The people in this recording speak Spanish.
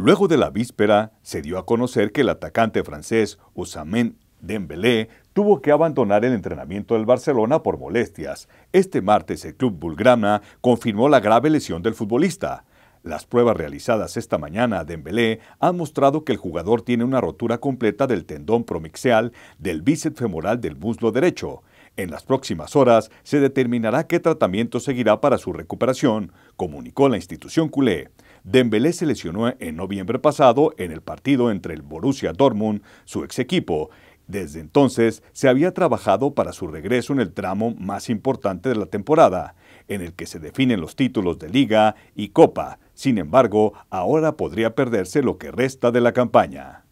Luego de la víspera, se dio a conocer que el atacante francés usamen Dembélé tuvo que abandonar el entrenamiento del Barcelona por molestias. Este martes el club bulgrana confirmó la grave lesión del futbolista. Las pruebas realizadas esta mañana a Dembélé han mostrado que el jugador tiene una rotura completa del tendón promixial del bíceps femoral del muslo derecho. En las próximas horas se determinará qué tratamiento seguirá para su recuperación, comunicó la institución culé. Dembélé se lesionó en noviembre pasado en el partido entre el Borussia Dortmund, su ex equipo. Desde entonces se había trabajado para su regreso en el tramo más importante de la temporada, en el que se definen los títulos de Liga y Copa. Sin embargo, ahora podría perderse lo que resta de la campaña.